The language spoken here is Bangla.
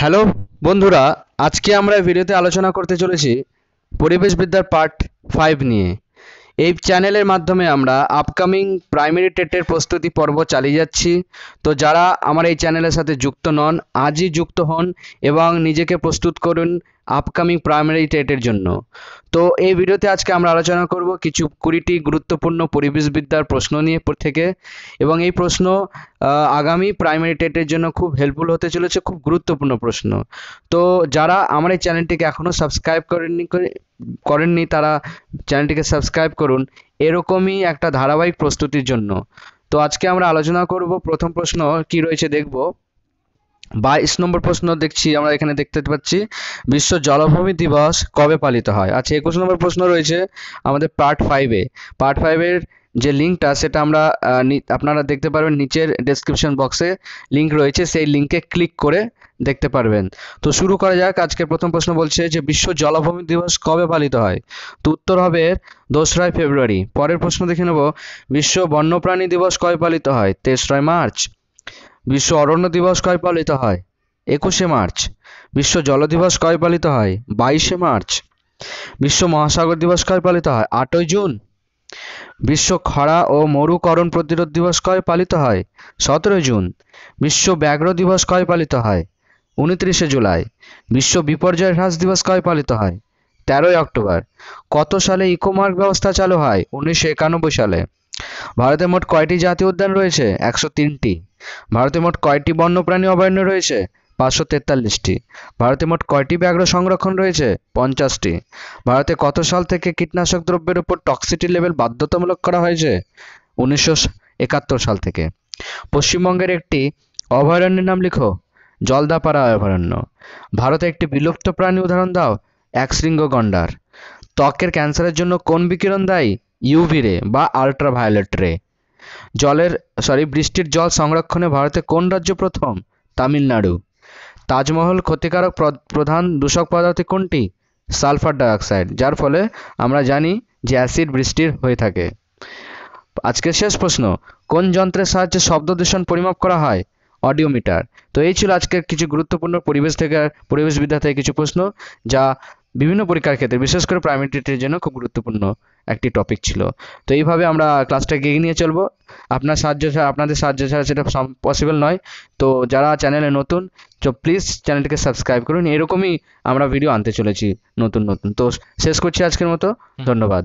হ্যালো বন্ধুরা আজকে আমরা ভিডিওতে আলোচনা করতে চলেছি পরিবেশবিদ্যার পার্ট ফাইভ নিয়ে এই চ্যানেলের মাধ্যমে আমরা আপকামিং প্রাইমারি টেটের প্রস্তুতি পর্ব চালিয়ে যাচ্ছি তো যারা আমার এই চ্যানেলের সাথে যুক্ত নন আজই যুক্ত হন এবং নিজেকে প্রস্তুত করুন আপকামিং প্রাইমারি টেটের জন্য তো এই ভিডিওতে আজকে আমরা আলোচনা করব কিছু কুড়িটি গুরুত্বপূর্ণ পরিবেশবিদ্যার প্রশ্ন নিয়ে থেকে এবং এই প্রশ্ন আগামী প্রাইমারি টেটের জন্য খুব হেল্পফুল হতে চলেছে খুব গুরুত্বপূর্ণ প্রশ্ন তো যারা আমার এই চ্যানেলটিকে এখনও সাবস্ক্রাইব করেননি করেননি তারা চ্যানেলটিকে সাবস্ক্রাইব করুন এরকমই একটা ধারাবাহিক প্রস্তুতির জন্য তো আজকে আমরা আলোচনা করব প্রথম প্রশ্ন কি রয়েছে দেখব বাইশ নম্বর প্রশ্ন দেখছি আমরা এখানে দেখতে পাচ্ছি বিশ্ব জলাভূমি দিবস কবে পালিত হয় আচ্ছা একুশ নম্বর প্রশ্ন রয়েছে আমাদের পার্ট ফাইভে পার্ট ফাইভের যে লিঙ্কটা সেটা আমরা আপনারা দেখতে পারবেন নিচের ডেসক্রিপশন বক্সে লিঙ্ক রয়েছে সেই লিঙ্কে ক্লিক করে দেখতে পারবেন তো শুরু করা যাক আজকের প্রথম প্রশ্ন বলছে যে বিশ্ব জলাভূমি দিবস কবে পালিত হয় তো উত্তর হবে দোসরাই ফেব্রুয়ারি পরের প্রশ্ন দেখে নেব বিশ্ব বন্যপ্রাণী দিবস কবে পালিত হয় তেসরাই মার্চ বিশ্ব অরণ্য দিবস কয় পালিত হয় একুশে মার্চ বিশ্ব জল দিবস কয় পালিত হয় বাইশে মার্চ বিশ্ব মহাসাগর দিবস কয় পালিত হয় আটই জুন বিশ্ব খরা ও মরুকরণ প্রতিরোধ দিবস কয় পালিত হয় সতেরোই জুন বিশ্ব ব্যাঘ্র দিবস কয় পালিত হয় উনত্রিশে জুলাই বিশ্ব বিপর্যয় হ্রাস দিবস কয় পালিত হয় তেরোই অক্টোবর কত সালে ইকোমার্ক ব্যবস্থা চালু হয় উনিশশো একানব্বই সালে ভারতে মোট কয়টি জাতীয় উদ্যান রয়েছে একশো তিনটি ভারতে মোট কয়টি বন্যপ্রাণী অভয়ারণ্য রয়েছে পাঁচশো তেতাল্লিশটি ভারতে মোট কয়টি ব্যাঘ্র সংরক্ষণ রয়েছে পঞ্চাশটি ভারতে কত সাল থেকে কীটনাশক দ্রব্যের উপর টক্সিটি লেভেল বাধ্যতামূলক করা হয়েছে উনিশশো একাত্তর সাল থেকে পশ্চিমবঙ্গের একটি অভয়ারণ্যের নাম লিখো জলদাপাড়া অভয়ারণ্য ভারতে একটি বিলুপ্ত প্রাণী উদাহরণ দাও এক শৃঙ্গ গন্ডার ত্বকের ক্যান্সারের জন্য কোন বিকিরণ দায়ী ইউভি রে বা আল্ট্রাভায়োলেট রে জলের সরি বৃষ্টির জল সংরক্ষণে ভারতে কোন রাজ্য প্রথম তামিলনাড়ু তাজমহল ক্ষতিকারক প্রধান দূষক পদার্থ কোনটি সালফার ডাইঅক্সাইড যার ফলে আমরা জানি যে অ্যাসিড বৃষ্টির হয়ে থাকে আজকের শেষ প্রশ্ন কোন যন্ত্রের সাহায্যে শব্দ দূষণ পরিমাপ করা হয় অডিওমিটার তো এই ছিল আজকের কিছু গুরুত্বপূর্ণ পরিবেশ থেকে পরিবেশবিদ্যা থেকে কিছু প্রশ্ন যা বিভিন্ন পরীক্ষার ক্ষেত্রে বিশেষ করে প্রাইমারিটির জন্য খুব গুরুত্বপূর্ণ একটি টপিক ছিল তো এইভাবে আমরা ক্লাসটাকে এগিয়ে নিয়ে চলবো আপনার সাহায্য ছাড়া আপনাদের সাহায্য ছাড়া সেটা পসিবল নয় তো যারা চ্যানেলে নতুন তো প্লিজ চ্যানেলটিকে সাবস্ক্রাইব করুন এরকমই আমরা ভিডিও আনতে চলেছি নতুন নতুন তো শেষ করছি আজকের মতো ধন্যবাদ